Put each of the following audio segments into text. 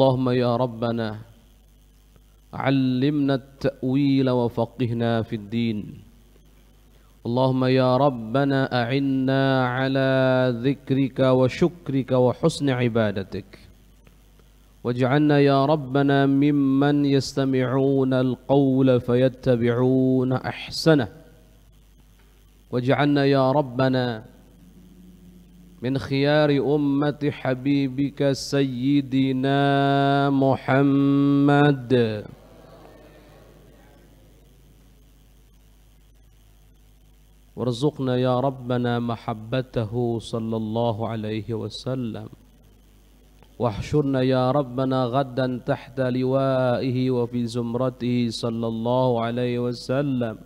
اللهم يا ربنا علمنا التأويل وفقهنا في الدين اللهم يا ربنا أعنا على ذكرك وشكرك وحسن عبادتك واجعلنا يا ربنا ممن يستمعون القول فيتبعون أحسنه واجعلنا يا ربنا من خيار أمة حبيبك سيدنا محمد وارزقنا يا ربنا محبته صلى الله عليه وسلم واحشرنا يا ربنا غدا تحت لوائه وفي زمرته صلى الله عليه وسلم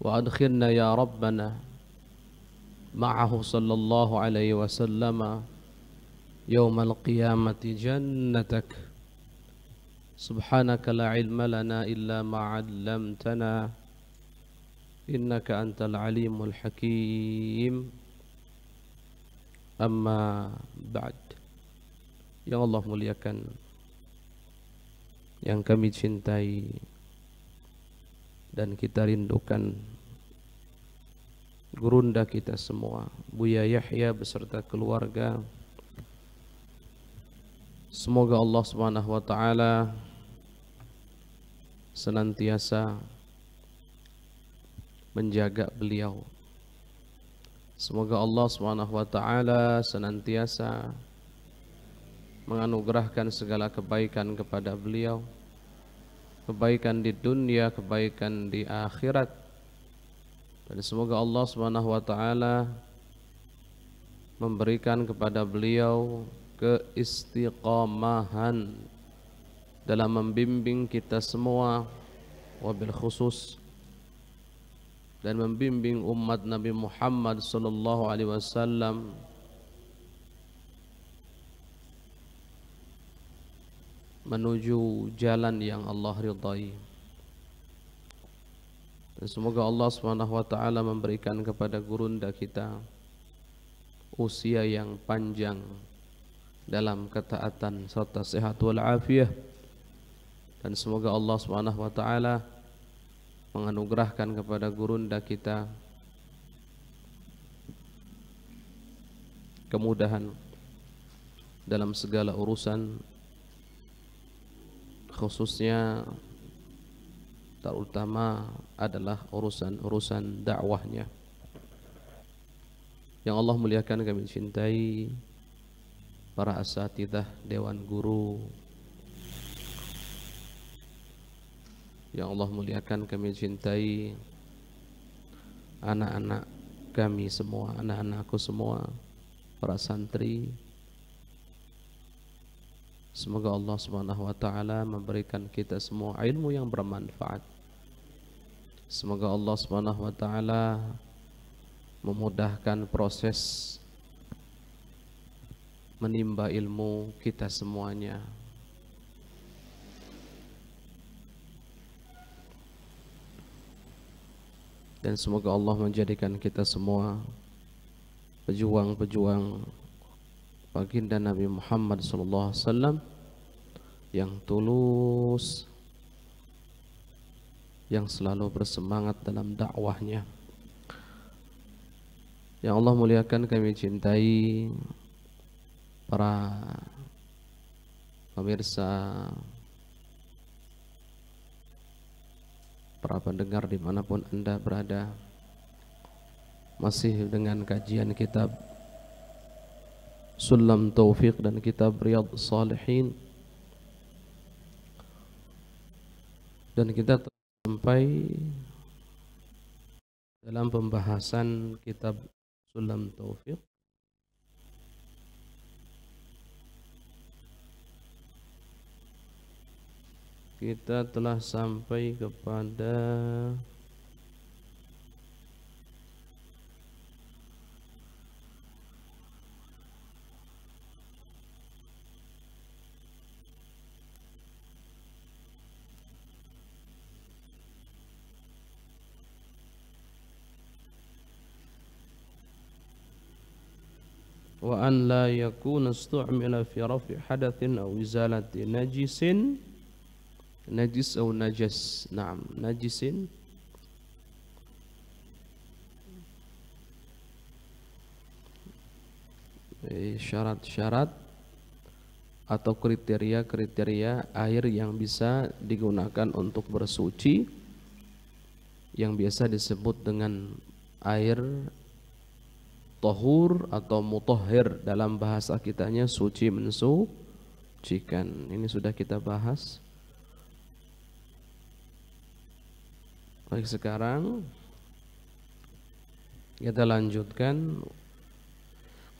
وأدخلنا يا ربنا معه صلى الله عليه وسلم يوم القيامة جنتك سبحانك لا علم لنا إلا ما علمتنا إنك أنت العليم الحكيم أما بعد يا الله muliakan yang kami cintai dan kita rindukan gurunda kita semua Buya Yahya beserta keluarga semoga Allah Subhanahu wa taala senantiasa menjaga beliau semoga Allah Subhanahu wa taala senantiasa menganugerahkan segala kebaikan kepada beliau kebaikan di dunia, kebaikan di akhirat. Dan semoga Allah Subhanahu wa taala memberikan kepada beliau keistiqomahan dalam membimbing kita semua wabil khusus dan membimbing umat Nabi Muhammad sallallahu alaihi wasallam menuju jalan yang Allah ridhai. Dan semoga Allah Subhanahu wa taala memberikan kepada gurunda kita usia yang panjang dalam ketaatan serta sehat wal afiah. Dan semoga Allah Subhanahu wa taala menganugerahkan kepada gurunda kita kemudahan dalam segala urusan khususnya terutama adalah urusan-urusan dakwahnya yang Allah muliakan kami cintai para asatidah dewan guru yang Allah muliakan kami cintai anak-anak kami semua anak-anakku semua para santri Semoga Allah Subhanahu wa taala memberikan kita semua ilmu yang bermanfaat. Semoga Allah Subhanahu wa taala memudahkan proses menimba ilmu kita semuanya. Dan semoga Allah menjadikan kita semua pejuang-pejuang baginda Nabi Muhammad SAW yang tulus yang selalu bersemangat dalam dakwahnya yang Allah muliakan kami cintai para pemirsa para pendengar dimanapun anda berada masih dengan kajian kitab Sulam Taufik dan kitab Riyadh Salihin dan kita sampai dalam pembahasan kitab Sulam Taufik kita telah sampai kepada wa an la yakuna istu'mila fi raf'i hadathin aw izalati najisin najis aw najas na'am najisin eh, syarat-syarat atau kriteria-kriteria air yang bisa digunakan untuk bersuci yang biasa disebut dengan air Tohur atau mutohir dalam bahasa kitanya suci mensucikan. Ini sudah kita bahas. Baik sekarang kita lanjutkan.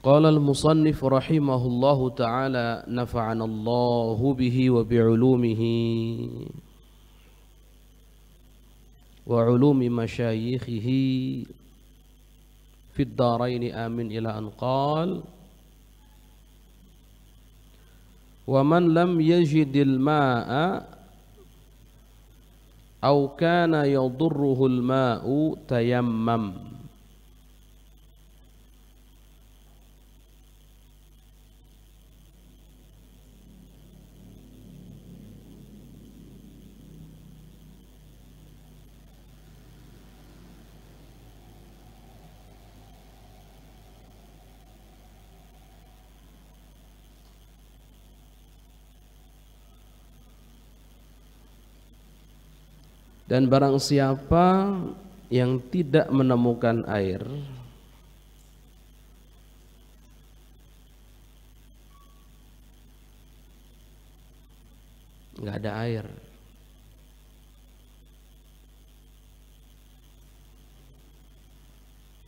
Qala al-musannif rahimahullahu taala nafa'ana Allahu bihi wa bi'ulumihi wa ulumi masyayikhihi في الدارين آمن إلى أن قال ومن لم يجد الماء أو كان يضره الماء تيمم Dan barang siapa yang tidak menemukan air nggak ada air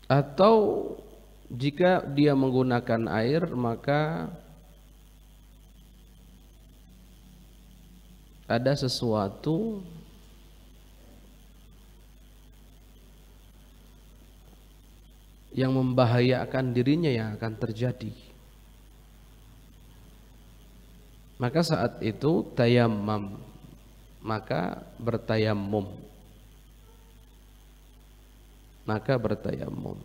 atau jika dia menggunakan air maka ada sesuatu yang membahayakan dirinya yang akan terjadi. Maka saat itu tayamam, maka bertayamum. Maka bertayamum.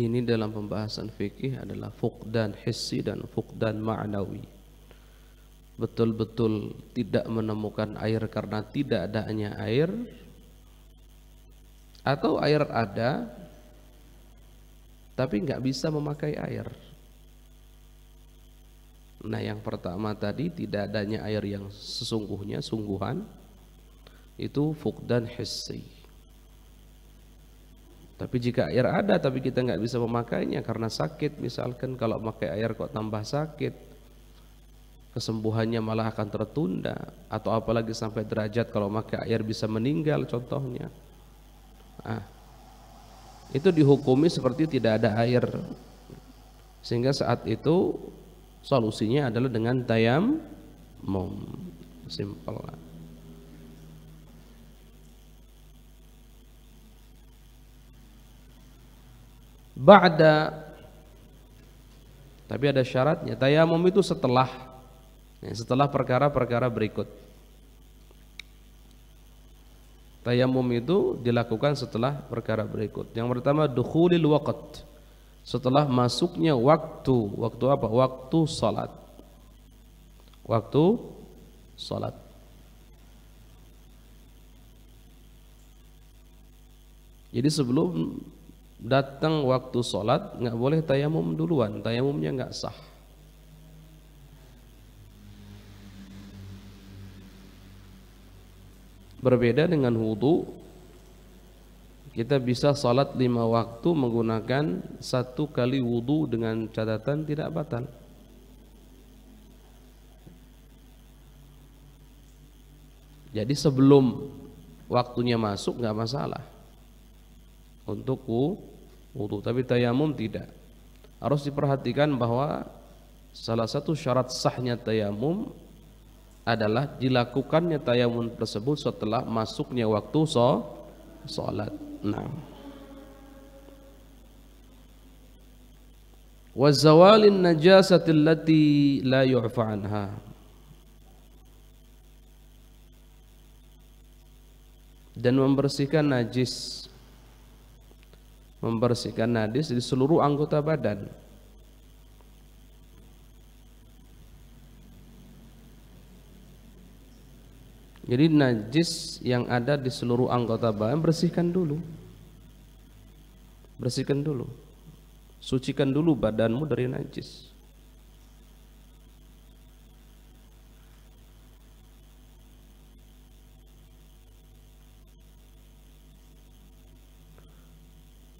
ini dalam pembahasan fikih adalah fukdan hissi dan fukdan ma'nawi betul-betul tidak menemukan air karena tidak adanya air atau air ada tapi nggak bisa memakai air nah yang pertama tadi tidak adanya air yang sesungguhnya sungguhan itu fukdan hissi tapi jika air ada tapi kita nggak bisa memakainya karena sakit, misalkan kalau pakai air kok tambah sakit, kesembuhannya malah akan tertunda atau apalagi sampai derajat kalau pakai air bisa meninggal contohnya. Ah, itu dihukumi seperti tidak ada air sehingga saat itu solusinya adalah dengan tayam simple lah. ba'da tapi ada syaratnya tayamum itu setelah ya, setelah perkara-perkara berikut tayamum itu dilakukan setelah perkara berikut yang pertama dukhulil waqt setelah masuknya waktu waktu apa waktu salat waktu salat jadi sebelum datang waktu sholat nggak boleh tayamum duluan tayamumnya nggak sah berbeda dengan wudhu kita bisa sholat lima waktu menggunakan satu kali wudhu dengan catatan tidak batal jadi sebelum waktunya masuk nggak masalah untukku wudhu tapi tayamum tidak harus diperhatikan bahwa salah satu syarat sahnya tayamum adalah dilakukannya tayamum tersebut setelah masuknya waktu so salat. Nah. Wa zawalin najasati la yu'fa anha. Dan membersihkan najis membersihkan najis di seluruh anggota badan. Jadi najis yang ada di seluruh anggota badan bersihkan dulu. Bersihkan dulu. Sucikan dulu badanmu dari najis.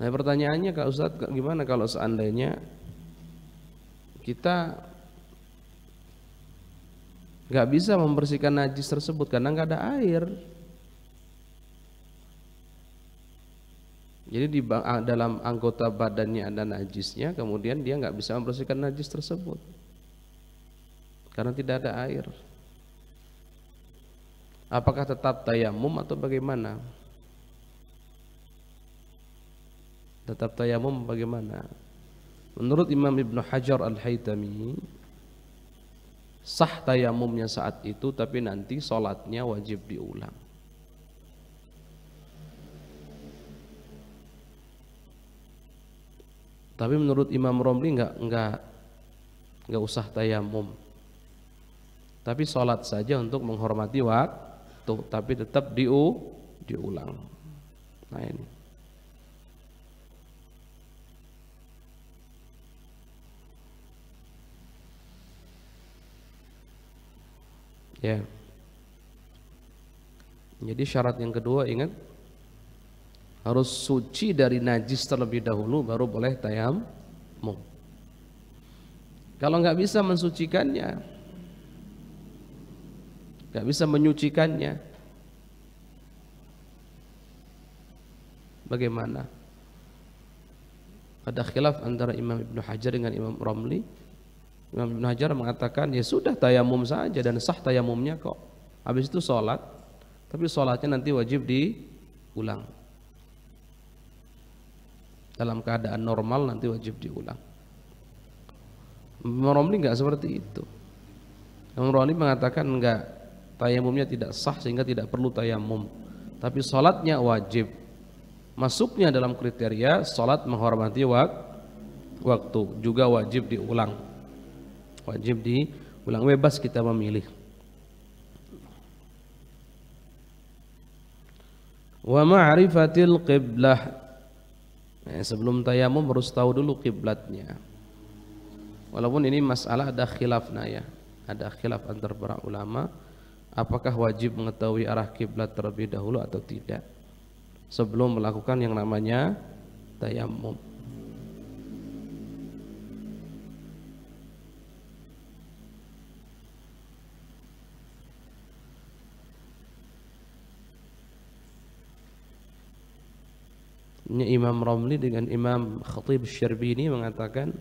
Nah pertanyaannya Kak Ustadz gimana kalau seandainya kita nggak bisa membersihkan najis tersebut karena nggak ada air. Jadi di dalam anggota badannya ada najisnya, kemudian dia nggak bisa membersihkan najis tersebut karena tidak ada air. Apakah tetap tayamum atau bagaimana? Tetap tayamum bagaimana? Menurut Imam Ibn Hajar Al-Haytami Sah tayamumnya saat itu tapi nanti sholatnya wajib diulang Tapi menurut Imam Romli nggak nggak nggak usah tayamum. Tapi sholat saja untuk menghormati waktu, tapi tetap diu diulang. Nah ini. Ya. Jadi syarat yang kedua ingat harus suci dari najis terlebih dahulu baru boleh tayamum. Kalau nggak bisa mensucikannya, nggak bisa menyucikannya, bagaimana? Ada khilaf antara Imam Ibnu Hajar dengan Imam Romli Imam Ibn Hajar mengatakan ya sudah tayamum saja dan sah tayamumnya kok. Habis itu sholat, tapi sholatnya nanti wajib diulang. Dalam keadaan normal nanti wajib diulang. Imam Romli nggak seperti itu. Imam Romli mengatakan enggak, tayamumnya tidak sah sehingga tidak perlu tayamum. Tapi sholatnya wajib. Masuknya dalam kriteria sholat menghormati waktu juga wajib diulang wajib diulang bebas kita memilih wa ma'rifatil qiblah nah, sebelum tayamum harus tahu dulu kiblatnya walaupun ini masalah ada khilaf nah ya ada khilaf antar para ulama apakah wajib mengetahui arah kiblat terlebih dahulu atau tidak sebelum melakukan yang namanya tayamum Imam Romli dengan Imam Khatib Syarbini mengatakan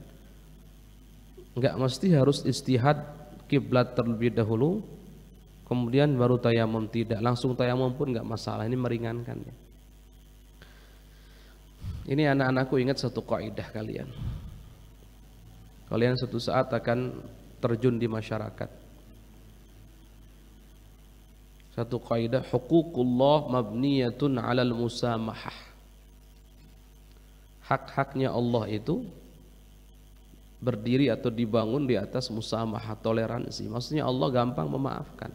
nggak mesti harus istihad kiblat terlebih dahulu kemudian baru tayamum tidak langsung tayamum pun nggak masalah ini meringankan ya. ini anak-anakku ingat satu kaidah kalian kalian suatu saat akan terjun di masyarakat satu kaidah hukukullah mabniyatun alal musamahah hak-haknya Allah itu berdiri atau dibangun di atas musamahah toleransi. Maksudnya Allah gampang memaafkan.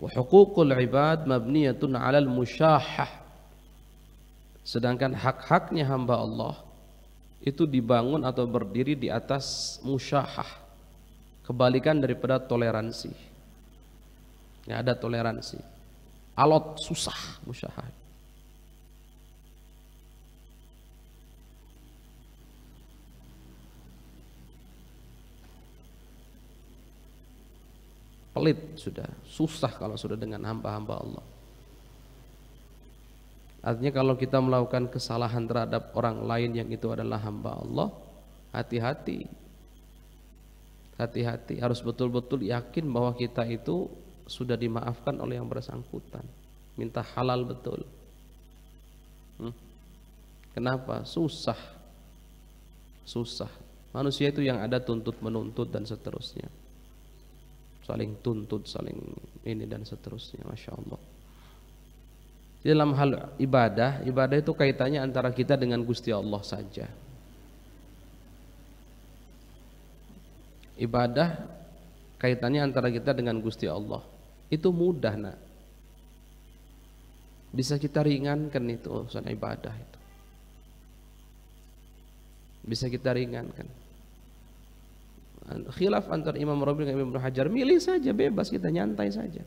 Wa huququl ibad mabniyatun 'alal musyahah. Sedangkan hak-haknya hamba Allah itu dibangun atau berdiri di atas musyahah. Kebalikan daripada toleransi. Ya, ada toleransi alot susah musyahah pelit sudah susah kalau sudah dengan hamba-hamba Allah artinya kalau kita melakukan kesalahan terhadap orang lain yang itu adalah hamba Allah hati-hati hati-hati harus betul-betul yakin bahwa kita itu sudah dimaafkan oleh yang bersangkutan minta halal betul hmm? kenapa susah susah manusia itu yang ada tuntut menuntut dan seterusnya saling tuntut saling ini dan seterusnya masya Allah dalam hal ibadah ibadah itu kaitannya antara kita dengan Gusti Allah saja ibadah kaitannya antara kita dengan Gusti Allah itu mudah nak bisa kita ringankan itu urusan ibadah itu bisa kita ringankan khilaf antara Imam Rabi dengan Imam Hajar milih saja bebas kita nyantai saja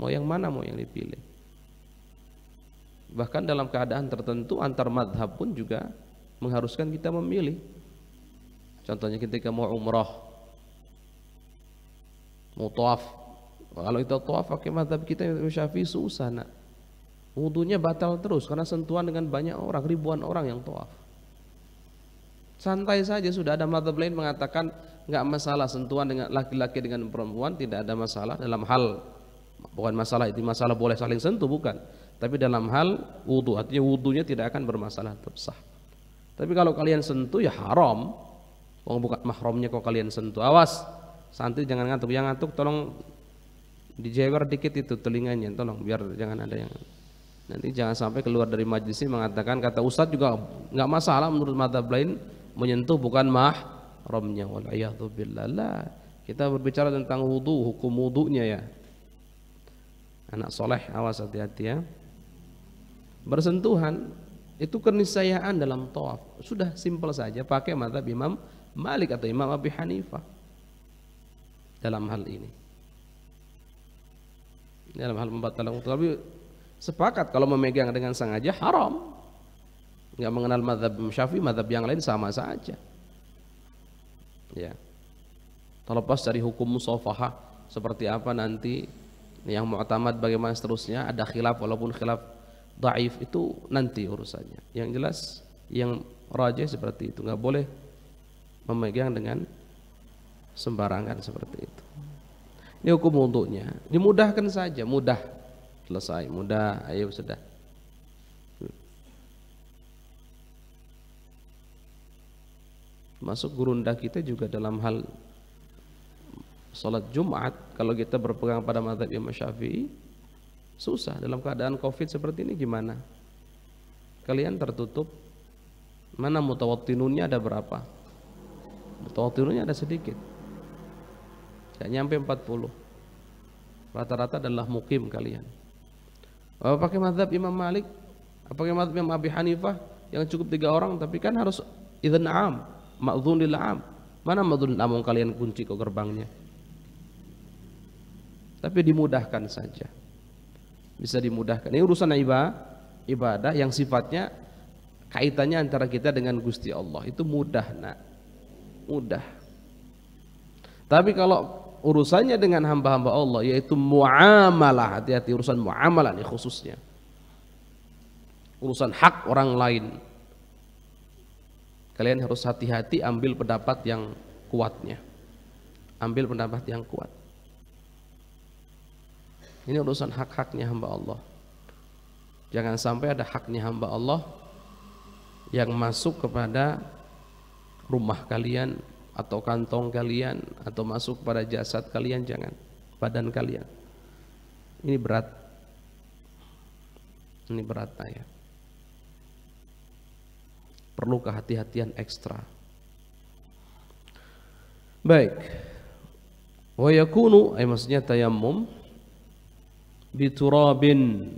mau yang mana mau yang dipilih bahkan dalam keadaan tertentu antar madhab pun juga mengharuskan kita memilih contohnya ketika mau umroh mau tawaf kalau kita tawaf pakai Tapi kita syafi'i susah nak wudhunya batal terus karena sentuhan dengan banyak orang ribuan orang yang tawaf santai saja sudah ada mazhab lain mengatakan nggak masalah sentuhan dengan laki-laki dengan perempuan tidak ada masalah dalam hal bukan masalah itu masalah boleh saling sentuh bukan tapi dalam hal wudhu artinya wudhunya tidak akan bermasalah tetap sah tapi kalau kalian sentuh ya haram Wong bukan mahramnya kok kalian sentuh awas santri jangan ngantuk yang ngantuk tolong dijewer dikit itu telinganya tolong biar jangan ada yang nanti jangan sampai keluar dari majlis ini mengatakan kata ustadz juga nggak masalah menurut mata lain menyentuh bukan mah romnya, billah kita berbicara tentang wudhu hukum wudhunya ya anak soleh awas hati-hati ya bersentuhan itu keniscayaan dalam toaf sudah simpel saja pakai mata Imam Malik atau Imam Abi Hanifah dalam hal ini dalam hal membatalkan wudhu tapi sepakat kalau memegang dengan sengaja haram nggak mengenal madhab syafi'i madhab yang lain sama saja ya terlepas dari hukum musafahah seperti apa nanti yang mu'tamad bagaimana seterusnya ada khilaf walaupun khilaf daif itu nanti urusannya yang jelas yang rajah seperti itu nggak boleh memegang dengan sembarangan seperti itu. Ini hukum untuknya. Dimudahkan saja, mudah. Selesai, mudah, ayo sudah. Masuk gurunda kita juga dalam hal sholat Jumat, kalau kita berpegang pada mazhab Imam Syafi'i, susah dalam keadaan covid seperti ini gimana? Kalian tertutup, mana mutawatinunnya ada berapa? Mutawatinunnya ada sedikit tidak nyampe 40. Rata-rata adalah mukim kalian. apakah pakai madhab Imam Malik? Apa pakai madhab Imam Abi Hanifah? Yang cukup tiga orang, tapi kan harus Izan am, ma'zun lil am. Mana ma'zun lil am kalian kunci ke gerbangnya? Tapi dimudahkan saja. Bisa dimudahkan. Ini urusan ibadah, ibadah yang sifatnya kaitannya antara kita dengan Gusti Allah itu mudah nak mudah tapi kalau urusannya dengan hamba-hamba Allah yaitu muamalah hati-hati urusan muamalah ini khususnya urusan hak orang lain kalian harus hati-hati ambil pendapat yang kuatnya ambil pendapat yang kuat ini urusan hak-haknya hamba Allah jangan sampai ada haknya hamba Allah yang masuk kepada rumah kalian atau kantong kalian atau masuk pada jasad kalian jangan badan kalian ini berat ini berat ya perlu kehati-hatian ekstra baik wa yakunu ay eh, maksudnya tayammum biturabin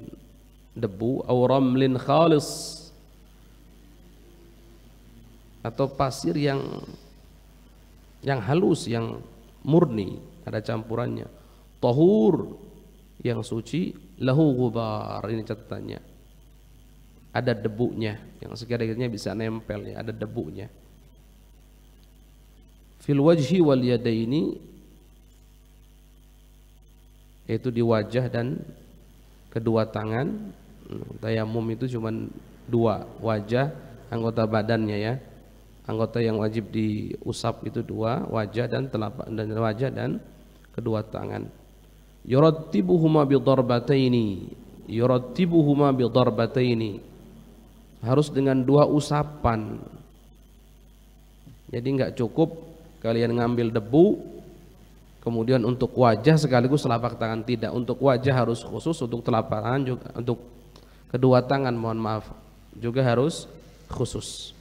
debu atau ramlin khalis atau pasir yang yang halus, yang murni, ada campurannya. tohur yang suci, lahu gubar, ini catatannya. Ada debunya, yang sekiranya bisa nempel, ya, ada debunya. Fil wajhi wal ini, yaitu di wajah dan kedua tangan. Hmm, tayamum itu cuma dua, wajah, anggota badannya ya anggota yang wajib diusap itu dua wajah dan telapak dan wajah dan kedua tangan yurattibuhuma bidarbataini darbataini yurattibuhuma bi harus dengan dua usapan jadi nggak cukup kalian ngambil debu kemudian untuk wajah sekaligus telapak tangan tidak untuk wajah harus khusus untuk telapak tangan juga untuk kedua tangan mohon maaf juga harus khusus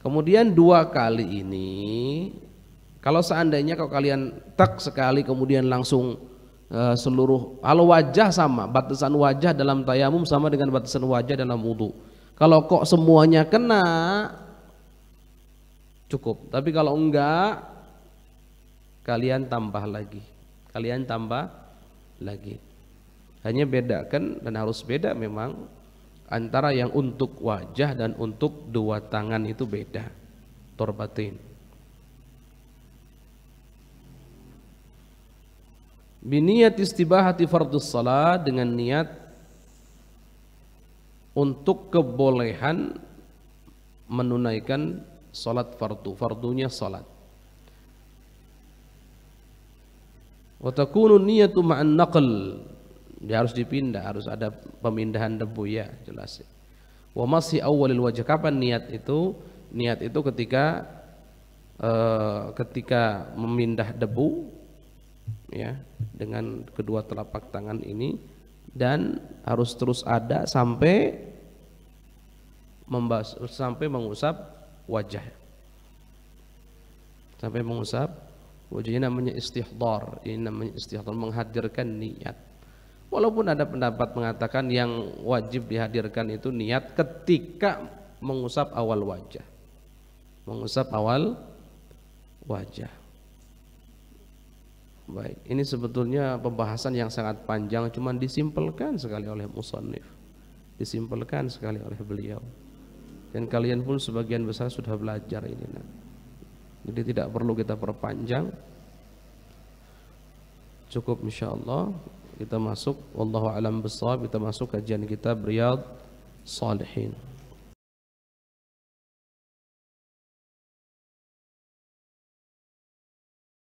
Kemudian dua kali ini kalau seandainya kalau kalian tak sekali kemudian langsung uh, seluruh kalau wajah sama batasan wajah dalam tayamum sama dengan batasan wajah dalam wudhu. Kalau kok semuanya kena cukup. Tapi kalau enggak kalian tambah lagi. Kalian tambah lagi. Hanya bedakan dan harus beda memang antara yang untuk wajah dan untuk dua tangan itu beda torbatin istibah istibahati fardus salat dengan niat untuk kebolehan menunaikan salat fardu fardunya salat wa takunu niyatu ma'an naql dia harus dipindah, harus ada pemindahan debu ya, jelas. Wa masih awalil wajah kapan niat itu? Niat itu ketika uh, ketika memindah debu ya dengan kedua telapak tangan ini dan harus terus ada sampai membas sampai mengusap wajah sampai mengusap wajahnya namanya istihdar ini namanya istihdar menghadirkan niat Walaupun ada pendapat mengatakan yang wajib dihadirkan itu niat ketika mengusap awal wajah. Mengusap awal wajah. Baik, ini sebetulnya pembahasan yang sangat panjang cuman disimpelkan sekali oleh musannif. Disimpelkan sekali oleh beliau. Dan kalian pun sebagian besar sudah belajar ini. Nah. Jadi tidak perlu kita perpanjang. Cukup insyaallah kita masuk wallahu alam besar kita masuk kajian kita Riyadh Salihin